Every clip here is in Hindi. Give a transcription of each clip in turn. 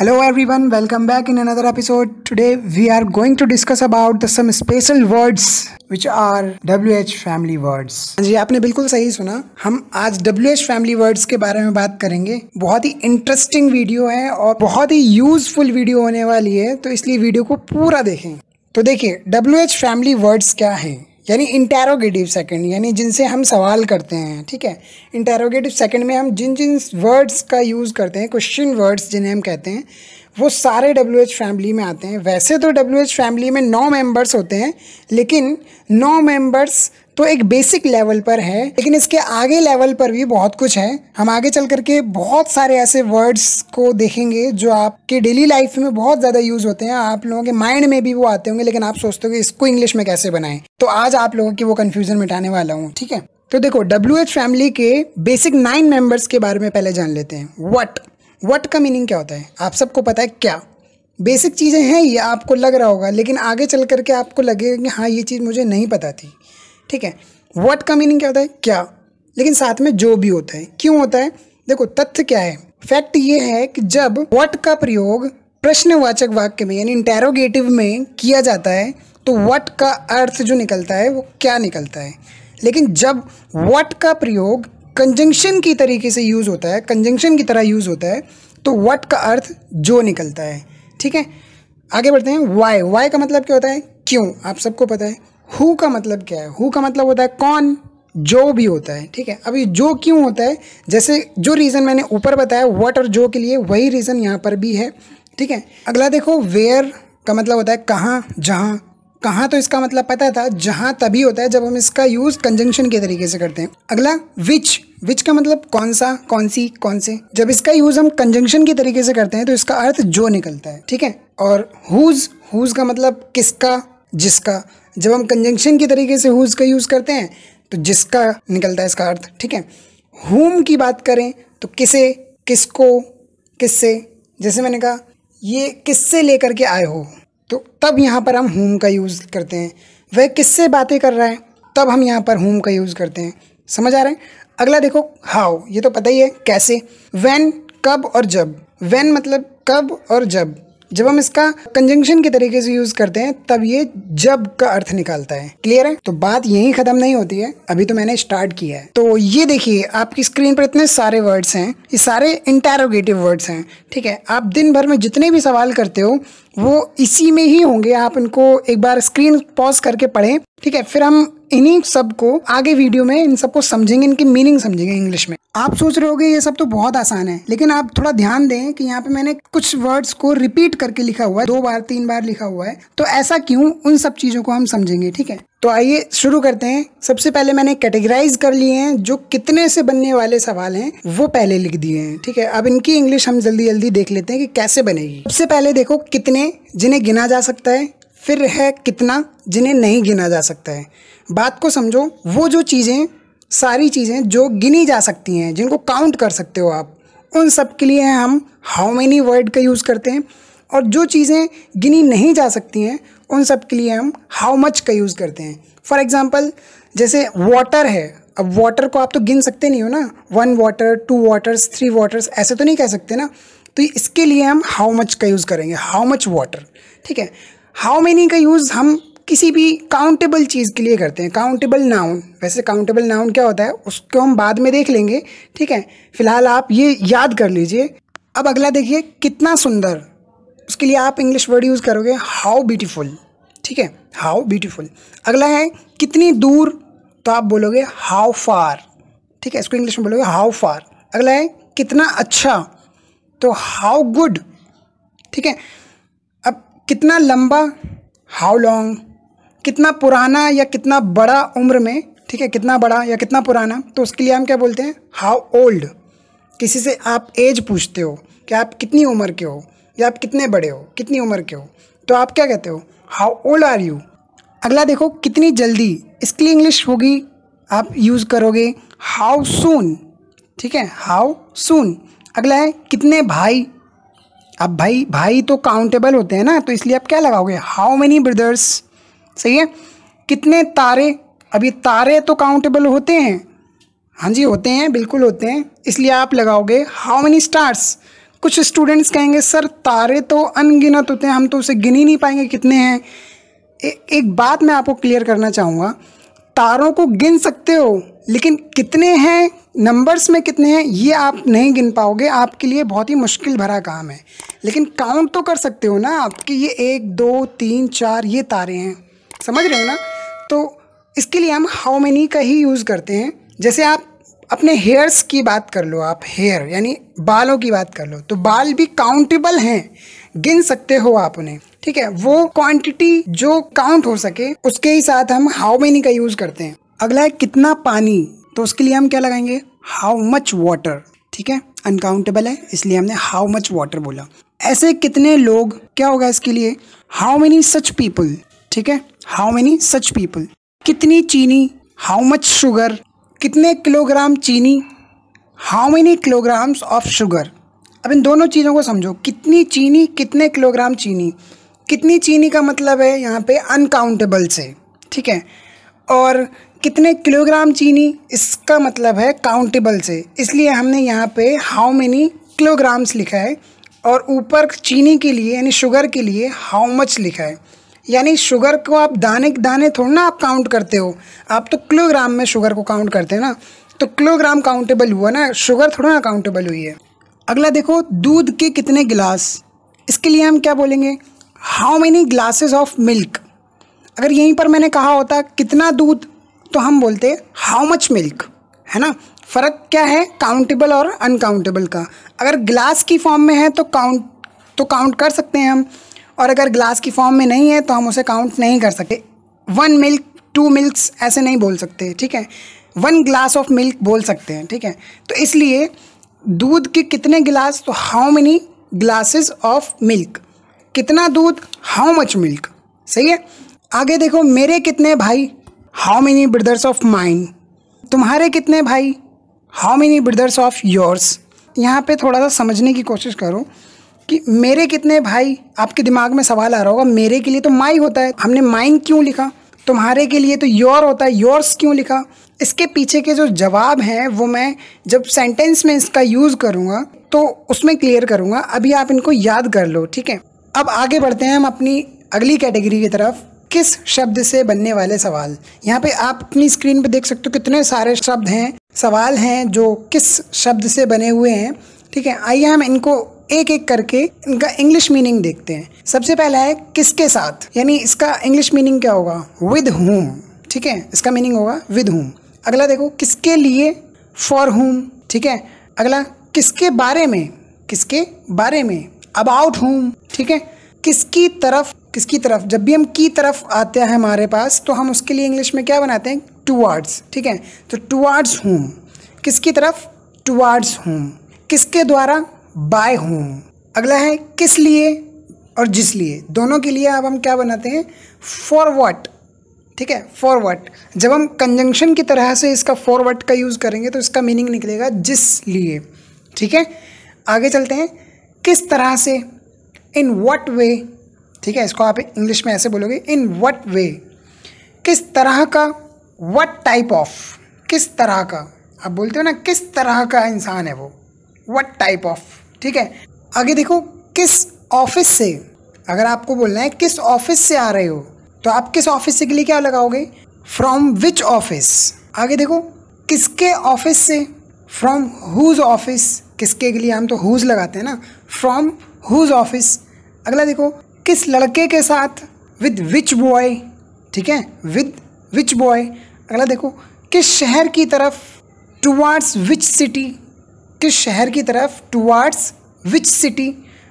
hello everyone welcome back in another episode today we are going to discuss about the some special words which are W H family words जी आपने बिल्कुल सही सुना हम आज डब्ल्यू एच फैमिली वर्ड्स के बारे में बात करेंगे बहुत ही इंटरेस्टिंग वीडियो है और बहुत ही यूजफुल वीडियो होने वाली है तो इसलिए वीडियो को पूरा देखें तो देखिए डब्ल्यू एच फैमिली वर्ड्स क्या है यानी इंटेरोगेटिव सेकंड यानी जिनसे हम सवाल करते हैं ठीक है इंटेरोगेटिव सेकंड में हम जिन जिन वर्ड्स का यूज़ करते हैं क्वेश्चन वर्ड्स जिन्हें हम कहते हैं वो सारे डब्ल्यू फैमिली में आते हैं वैसे तो डब्ल्यू फैमिली में नौ मेंबर्स होते हैं लेकिन नौ मेंबर्स तो एक बेसिक लेवल पर है लेकिन इसके आगे लेवल पर भी बहुत कुछ है हम आगे चल करके बहुत सारे ऐसे वर्ड्स को देखेंगे जो आपके डेली लाइफ में बहुत ज़्यादा यूज़ होते हैं आप लोगों के माइंड में भी वो आते होंगे लेकिन आप सोचते हो इसको इंग्लिश में कैसे बनाएं तो आज आप लोगों की वो कन्फ्यूज़न मिटाने वाला हूँ ठीक है तो देखो डब्ल्यू फैमिली के बेसिक नाइन मेंबर्स के बारे में पहले जान लेते हैं वट वट का मीनिंग क्या होता है आप सबको पता है क्या बेसिक चीज़ें हैं ये आपको लग रहा होगा लेकिन आगे चल करके आपको लगेगा कि हाँ ये चीज़ मुझे नहीं पता थी ठीक है वट का मीनिंग क्या होता है क्या लेकिन साथ में जो भी होता है क्यों होता है देखो तथ्य क्या है फैक्ट ये है कि जब वट का प्रयोग प्रश्नवाचक वाक्य में यानी इंटेरोगेटिव में किया जाता है तो वट का अर्थ जो निकलता है वो क्या निकलता है लेकिन जब वट का प्रयोग कंजंक्शन की तरीके से यूज़ होता है कंजंक्शन की तरह यूज़ होता है तो वट का अर्थ जो निकलता है ठीक है आगे बढ़ते हैं वाई वाई का मतलब क्या होता है क्यों आप सबको पता है हु का मतलब क्या है हु का मतलब होता है कौन जो भी होता है ठीक है अब ये जो क्यों होता है जैसे जो रीज़न मैंने ऊपर बताया वट और जो के लिए वही रीज़न यहाँ पर भी है ठीक है अगला देखो वेयर का मतलब होता है कहाँ जहाँ कहाँ तो इसका मतलब पता था जहाँ तभी होता है जब हम इसका यूज़ कंजंक्शन के तरीके से करते हैं अगला विच विच का मतलब कौन सा कौन सी कौन से जब इसका यूज़ हम कंजंक्शन के तरीके से करते हैं तो इसका अर्थ जो निकलता है ठीक है और हुज हुज का मतलब किसका जिसका जब हम कंजंक्शन के तरीके से हुज का यूज़ करते हैं तो जिसका निकलता है इसका अर्थ ठीक है हुम की बात करें तो किसे किसको किससे जैसे मैंने कहा ये किससे लेकर के आए हो तो तब यहाँ पर हम होम का यूज़ करते हैं वह किससे बातें कर रहा है तब हम यहाँ पर होम का यूज़ करते हैं समझ आ रहे हैं अगला देखो हाउ ये तो पता ही है कैसे वैन कब और जब वैन मतलब कब और जब जब हम इसका कंजंक्शन के तरीके से यूज करते हैं तब ये जब का अर्थ निकालता है क्लियर है तो बात यही खत्म नहीं होती है अभी तो मैंने स्टार्ट किया है तो ये देखिए आपकी स्क्रीन पर इतने सारे वर्ड्स हैं ये सारे इंटेरोगेटिव वर्ड्स हैं ठीक है आप दिन भर में जितने भी सवाल करते हो वो इसी में ही होंगे आप इनको एक बार स्क्रीन पॉज करके पढ़ें ठीक है फिर हम इन्हीं सब को आगे वीडियो में इन सबको समझेंगे इनकी मीनिंग समझेंगे इंग्लिश में आप सोच रहे होगे ये सब तो बहुत आसान है लेकिन आप थोड़ा ध्यान दें कि यहाँ पे मैंने कुछ वर्ड्स को रिपीट करके लिखा हुआ है दो बार तीन बार लिखा हुआ है तो ऐसा क्यों उन सब चीज़ों को हम समझेंगे ठीक है तो आइए शुरू करते हैं सबसे पहले मैंने कैटेगराइज कर लिए हैं जो कितने से बनने वाले सवाल हैं वो पहले लिख दिए हैं ठीक है अब इनकी इंग्लिश हम जल्दी जल्दी देख लेते हैं कि कैसे बनेगी सबसे पहले देखो कितने जिन्हें गिना जा सकता है फिर है कितना जिन्हें नहीं गिना जा सकता है बात को समझो वो जो चीज़ें सारी चीज़ें जो गिनी जा सकती हैं जिनको काउंट कर सकते हो आप उन सब के लिए हम हाउ मैनी वर्ड का यूज़ करते हैं और जो चीज़ें गिनी नहीं जा सकती हैं उन सब के लिए हम हाउ मच का यूज़ करते हैं फॉर एग्ज़ाम्पल जैसे वाटर है अब वाटर को आप तो गिन सकते नहीं हो ना one water two waters three waters ऐसे तो नहीं कह सकते ना तो इसके लिए हम हाउ मच का यूज़ करेंगे हाउ मच वाटर ठीक है हाउ मैनी का यूज़ हम किसी भी काउंटेबल चीज़ के लिए करते हैं काउंटेबल नाउन वैसे काउंटेबल नाउन क्या होता है उसको हम बाद में देख लेंगे ठीक है फिलहाल आप ये याद कर लीजिए अब अगला देखिए कितना सुंदर उसके लिए आप इंग्लिश वर्ड यूज़ करोगे हाउ ब्यूटीफुल ठीक है हाउ ब्यूटीफुल अगला है कितनी दूर तो आप बोलोगे हाउ फार ठीक है इसको इंग्लिश में बोलोगे हाउ फार अगला है कितना अच्छा तो हाउ गुड ठीक है कितना लंबा हाउ लॉन्ग कितना पुराना या कितना बड़ा उम्र में ठीक है कितना बड़ा या कितना पुराना तो उसके लिए हम क्या बोलते हैं हाउ ओल्ड किसी से आप एज पूछते हो कि आप कितनी उम्र के हो या आप कितने बड़े हो कितनी उम्र के हो तो आप क्या कहते हो हाउ ओल्ड आर यू अगला देखो कितनी जल्दी इसके लिए इंग्लिश होगी आप यूज़ करोगे हाउ सून ठीक है हाउ सून अगला है कितने भाई अब भाई भाई तो काउंटेबल होते हैं ना तो इसलिए आप क्या लगाओगे हाउ मेनी ब्रदर्स सही है कितने तारे अभी तारे तो काउंटेबल होते हैं हाँ जी होते हैं बिल्कुल होते हैं इसलिए आप लगाओगे हाउ मेनी स्टार्स कुछ स्टूडेंट्स कहेंगे सर तारे तो अनगिनत होते हैं हम तो उसे गिन ही नहीं पाएंगे कितने हैं ए, एक बात मैं आपको क्लियर करना चाहूँगा तारों को गिन सकते हो लेकिन कितने हैं नंबर्स में कितने हैं ये आप नहीं गिन पाओगे आपके लिए बहुत ही मुश्किल भरा काम है लेकिन काउंट तो कर सकते हो ना आपके ये एक दो तीन चार ये तारे हैं समझ रहे हो ना तो इसके लिए हम हाउ मैनी का ही यूज़ करते हैं जैसे आप अपने हेयर्स की बात कर लो आप हेयर यानी बालों की बात कर लो तो बाल भी काउंटेबल हैं गिन सकते हो आप उन्हें ठीक है वो क्वांटिटी जो काउंट हो सके उसके ही साथ हम हाउ मैनी का यूज़ करते हैं अगला है कितना पानी तो उसके लिए हम क्या लगाएंगे हाउ मच वाटर ठीक है अनकाउंटेबल है इसलिए हमने हाउ मच वाटर बोला ऐसे कितने लोग क्या होगा इसके लिए हाउ मेनी सच पीपल ठीक है हाउ मेनी सच पीपल कितनी चीनी हाउ मच शुगर कितने किलोग्राम चीनी how many kilograms of sugar अब इन दोनों चीज़ों को समझो कितनी चीनी कितने किलोग्राम चीनी कितनी चीनी का मतलब है यहाँ पे अनकाउंटेबल से ठीक है और कितने किलोग्राम चीनी इसका मतलब है काउंटेबल से इसलिए हमने यहाँ पे हाउ मेनी किलोग्राम्स लिखा है और ऊपर चीनी के लिए यानी शुगर के लिए हाउ मच लिखा है यानी शुगर को आप दाने दाने थोड़ा ना आप काउंट करते हो आप तो किलोग्राम में शुगर को काउंट करते हैं ना तो किलोग्राम काउंटेबल हुआ ना शुगर थोड़ा ना काउंटेबल हुई है अगला देखो दूध के कितने गिलास इसके लिए हम क्या बोलेंगे how many glasses of milk अगर यहीं पर मैंने कहा होता कितना दूध तो हम बोलते हैं हाउ मच मिल्क है ना फ़र्क क्या है काउंटेबल और अनकाउंटेबल का अगर ग्लास की फॉर्म में है तो काउंट तो काउंट कर सकते हैं हम और अगर ग्लास की फॉर्म में नहीं है तो हम उसे काउंट नहीं कर सकते वन मिल्क टू मिल्क्स ऐसे नहीं बोल सकते ठीक है वन ग्लास ऑफ मिल्क बोल सकते हैं ठीक है तो इसलिए दूध के कितने गिलास तो how many glasses of milk कितना दूध हाउ मच मिल्क सही है आगे देखो मेरे कितने भाई how many brothers of mine तुम्हारे कितने भाई how many brothers of yours यहाँ पे थोड़ा सा समझने की कोशिश करो कि मेरे कितने भाई आपके दिमाग में सवाल आ रहा होगा मेरे के लिए तो माई होता है हमने माइन क्यों लिखा तुम्हारे के लिए तो योर होता है योर्स क्यों लिखा इसके पीछे के जो जवाब हैं वो मैं जब सेंटेंस में इसका यूज़ करूँगा तो उसमें क्लियर करूँगा अभी आप इनको याद कर लो ठीक है अब आगे बढ़ते हैं हम अपनी अगली कैटेगरी की तरफ किस शब्द से बनने वाले सवाल यहाँ पे आप अपनी स्क्रीन पे देख सकते हो कितने सारे शब्द हैं सवाल हैं जो किस शब्द से बने हुए हैं ठीक है आइए हम इनको एक एक करके इनका इंग्लिश मीनिंग देखते हैं सबसे पहला है किसके साथ यानी इसका इंग्लिश मीनिंग क्या होगा विद होम ठीक है इसका मीनिंग होगा विद होम अगला देखो किसके लिए फॉर होम ठीक है अगला किसके बारे में किसके बारे में अबाउट होम ठीक है किसकी तरफ किसकी तरफ जब भी हम की तरफ आते हैं हमारे पास तो हम उसके लिए इंग्लिश में क्या बनाते हैं टूवार्ड्स ठीक है तो टूआर्ड्स होम किसकी तरफ टूआर्ड्स होम किसके द्वारा बाय होम अगला है किस लिए और जिस लिए दोनों के लिए अब हम क्या बनाते हैं वट ठीक है फॉरवर्ड जब हम कंजंक्शन की तरह से इसका फॉरवर्ड का यूज़ करेंगे तो इसका मीनिंग निकलेगा जिस लिए ठीक है आगे चलते हैं किस तरह से इन वट वे ठीक है इसको आप इंग्लिश में ऐसे बोलोगे इन वट वे किस तरह का वट टाइप ऑफ किस तरह का आप बोलते हो ना किस तरह का इंसान है वो वट टाइप ऑफ ठीक है आगे देखो किस ऑफिस से अगर आपको बोलना है किस ऑफिस से आ रहे हो तो आप किस ऑफिस से के लिए क्या लगाओगे फ्रॉम विच ऑफिस आगे देखो किसके ऑफिस से फ्रॉम हुज ऑफिस किसके के लिए हम तो हुज लगाते हैं ना फ्रॉम हुज ऑफिस अगला देखो किस लड़के के साथ विद विच बॉय ठीक है विद विच बॉय अगला देखो किस शहर की तरफ टुवार्ड्स विच सिटी किस शहर की तरफ टुवार्ड्स विच सिटी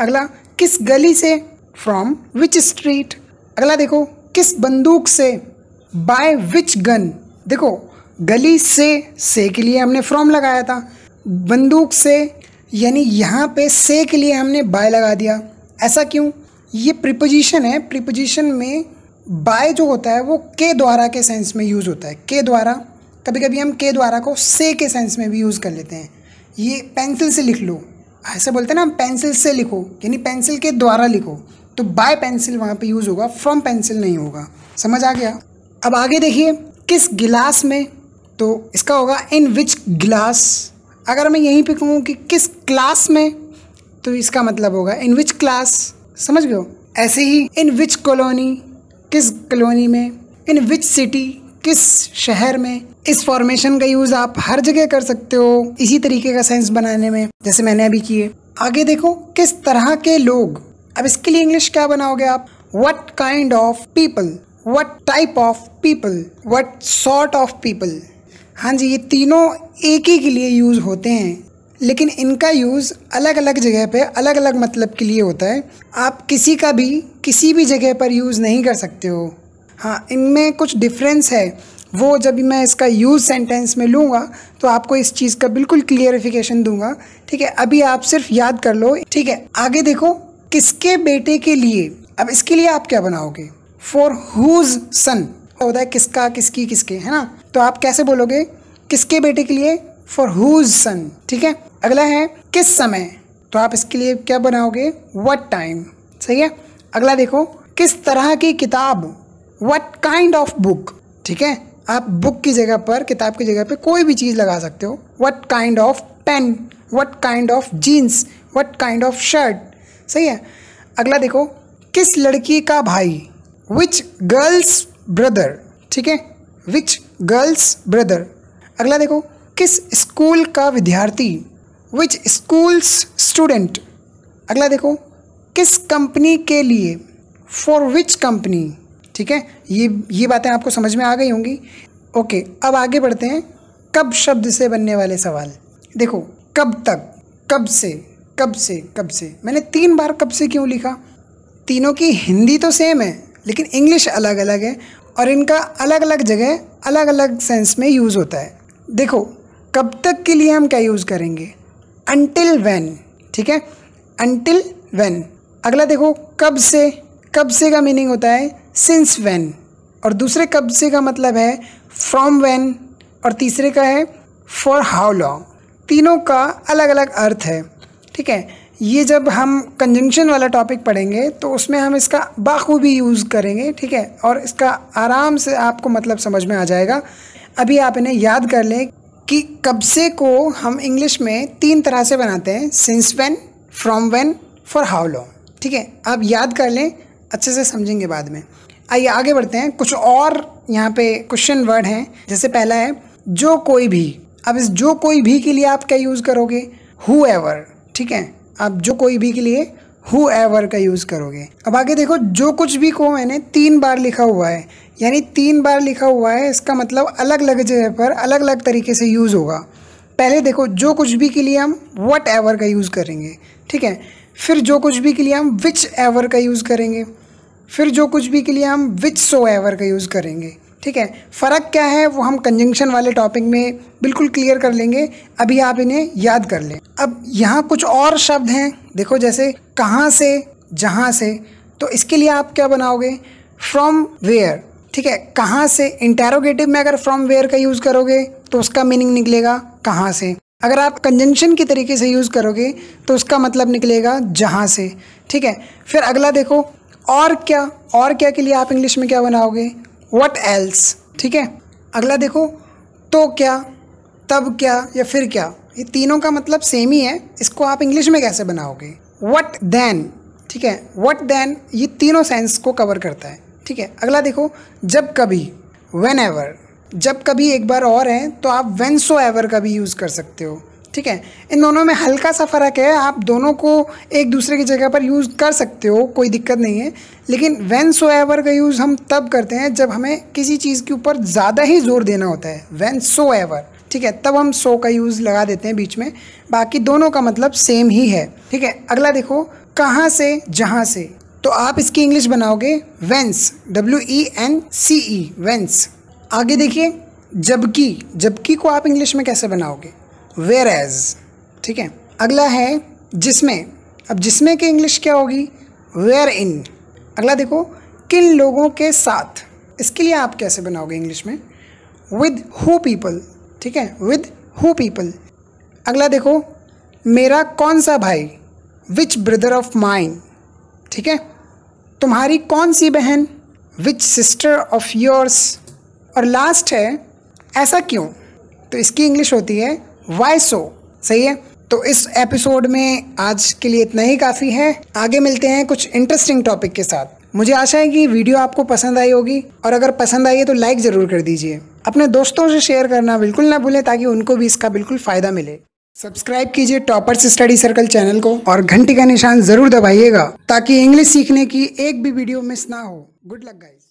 अगला किस गली से फ्रॉम विच स्ट्रीट अगला देखो किस बंदूक से बाय विच गन देखो गली से से के लिए हमने फ्रॉम लगाया था बंदूक से यानी यहाँ पे से के लिए हमने बाय लगा दिया ऐसा क्यों ये प्रिपोजिशन है प्रिपोजिशन में बाय जो होता है वो के द्वारा के सेंस में यूज़ होता है के द्वारा कभी कभी हम के द्वारा को से के सेंस में भी यूज़ कर लेते हैं ये पेंसिल से लिख लो ऐसे बोलते हैं ना हम पेंसिल से लिखो यानी पेंसिल के द्वारा लिखो तो बाय पेंसिल वहाँ पे यूज़ होगा फ्रॉम पेंसिल नहीं होगा समझ आ गया अब आगे देखिए किस गिलास में तो इसका होगा इन विच गिलास अगर मैं यहीं पे कहूँ कि किस क्लास में तो इसका मतलब होगा इन विच क्लास समझ गए ऐसे ही इन विच कॉलोनी किस कॉलोनी में इन विच सिटी किस शहर में इस फॉर्मेशन का यूज़ आप हर जगह कर सकते हो इसी तरीके का सेंस बनाने में जैसे मैंने अभी किए आगे देखो किस तरह के लोग अब इसके लिए इंग्लिश क्या बनाओगे आप what kind of people what type of people what sort of people हाँ जी ये तीनों एक ही के लिए यूज़ होते हैं लेकिन इनका यूज़ अलग अलग जगह पे अलग अलग मतलब के लिए होता है आप किसी का भी किसी भी जगह पर यूज़ नहीं कर सकते हो हाँ इनमें कुछ डिफरेंस है वो जब मैं इसका यूज़ सेंटेंस में लूँगा तो आपको इस चीज़ का बिल्कुल क्लियरिफिकेशन दूंगा ठीक है अभी आप सिर्फ याद कर लो ठीक है आगे देखो किसके बेटे के लिए अब इसके लिए आप क्या बनाओगे फॉर हुज सन होता है किसका किसकी किसके है ना तो आप कैसे बोलोगे किसके बेटे के लिए फॉर हुज सन ठीक है अगला है किस समय तो आप इसके लिए क्या बनाओगे वट टाइम सही है अगला देखो किस तरह की किताब वट काइंड ऑफ बुक ठीक है आप बुक की जगह पर किताब की जगह पर कोई भी चीज़ लगा सकते हो what kind of pen what kind of jeans what kind of shirt सही है अगला देखो किस लड़की का भाई विच गर्ल्स ब्रदर ठीक है विच गर्ल्स ब्रदर अगला देखो किस स्कूल का विद्यार्थी विच स्कूल्स स्टूडेंट अगला देखो किस कंपनी के लिए फॉर विच कंपनी ठीक है ये ये बातें आपको समझ में आ गई होंगी ओके अब आगे बढ़ते हैं कब शब्द से बनने वाले सवाल देखो कब तक कब से कब से कब से मैंने तीन बार कब से क्यों लिखा तीनों की हिंदी तो सेम है लेकिन इंग्लिश अलग अलग है और इनका अलग अलग जगह अलग अलग सेंस में यूज़ होता है देखो कब तक के लिए हम क्या यूज़ करेंगे अनटिल वैन ठीक है अनटिल वैन अगला देखो कब से कब से का मीनिंग होता है सिंस वैन और दूसरे कब से का मतलब है फ्रॉम वैन और तीसरे का है फॉर हाउ लॉन्ग तीनों का अलग अलग अर्थ है ठीक है ये जब हम कंजंक्शन वाला टॉपिक पढ़ेंगे तो उसमें हम इसका बाखूबी यूज़ करेंगे ठीक है और इसका आराम से आपको मतलब समझ में आ जाएगा अभी आप इन्हें याद कर लें कि कब्जे को हम इंग्लिश में तीन तरह से बनाते हैं since when from when for how long ठीक है आप याद कर लें अच्छे से समझेंगे बाद में आइए आगे बढ़ते हैं कुछ और यहाँ पे क्वेश्चन वर्ड हैं जैसे पहला है जो कोई भी अब इस जो कोई भी के लिए आप क्या यूज़ करोगे हु एवर ठीक है आप जो कोई भी के लिए हु एवर का यूज़ करोगे अब आगे देखो जो कुछ भी को मैंने तीन बार लिखा हुआ है यानी तीन बार लिखा हुआ है इसका मतलब अलग अलग जगह पर अलग अलग तरीके से यूज़ होगा पहले देखो जो कुछ भी के लिए हम वट एवर का यूज़ करेंगे ठीक है फिर जो कुछ भी के लिए हम विच एवर का यूज़ करेंगे फिर जो कुछ भी के लिए हम विच सो एवर का यूज़ करेंगे ठीक है फ़र्क क्या है वो हम कंजंक्शन वाले टॉपिक में बिल्कुल क्लियर कर लेंगे अभी आप इन्हें याद कर लें अब यहाँ कुछ और शब्द हैं देखो जैसे कहाँ से जहाँ से तो इसके लिए आप क्या बनाओगे फ्रॉम वेयर ठीक है कहाँ से इंटेरोगेटिव में अगर फ्रॉम वेयर का यूज़ करोगे तो उसका मीनिंग निकलेगा कहाँ से अगर आप कंजेंशन के तरीके से यूज़ करोगे तो उसका मतलब निकलेगा जहाँ से ठीक है फिर अगला देखो और क्या और क्या के लिए आप इंग्लिश में क्या बनाओगे वट एल्स ठीक है अगला देखो तो क्या तब क्या या फिर क्या ये तीनों का मतलब सेम ही है इसको आप इंग्लिश में कैसे बनाओगे वट देन ठीक है वट देन ये तीनों सेंस को कवर करता है ठीक है अगला देखो जब कभी वेन एवर जब कभी एक बार और है तो आप वेन सो एवर का भी यूज़ कर सकते हो ठीक है इन दोनों में हल्का सा फ़र्क है आप दोनों को एक दूसरे की जगह पर यूज़ कर सकते हो कोई दिक्कत नहीं है लेकिन वैन सो एवर का यूज़ हम तब करते हैं जब हमें किसी चीज़ के ऊपर ज़्यादा ही जोर देना होता है वैन सो एवर ठीक है तब हम सो का यूज़ लगा देते हैं बीच में बाकी दोनों का मतलब सेम ही है ठीक है अगला देखो कहाँ से जहाँ से तो आप इसकी इंग्लिश बनाओगे whence W E N C E whence आगे देखिए जबकि जबकि को आप इंग्लिश में कैसे बनाओगे वेर एज ठीक है अगला है जिसमें अब जिसमें की इंग्लिश क्या होगी वेयर इन अगला देखो किन लोगों के साथ इसके लिए आप कैसे बनाओगे इंग्लिश में विद हु पीपल ठीक है विद हु पीपल अगला देखो मेरा कौन सा भाई विच ब्रदर ऑफ माइन ठीक है तुम्हारी कौन सी बहन विच सिस्टर ऑफ योर्स और लास्ट है ऐसा क्यों तो इसकी इंग्लिश होती है वाई सो सही है तो इस एपिसोड में आज के लिए इतना ही काफ़ी है आगे मिलते हैं कुछ इंटरेस्टिंग टॉपिक के साथ मुझे आशा है कि वीडियो आपको पसंद आई होगी और अगर पसंद आई है तो लाइक ज़रूर कर दीजिए अपने दोस्तों से शेयर करना बिल्कुल ना भूलें ताकि उनको भी इसका बिल्कुल फ़ायदा मिले सब्सक्राइब कीजिए टॉपर्स स्टडी सर्कल चैनल को और घंटी का निशान जरूर दबाइएगा ताकि इंग्लिश सीखने की एक भी वीडियो मिस ना हो गुड लक गाइस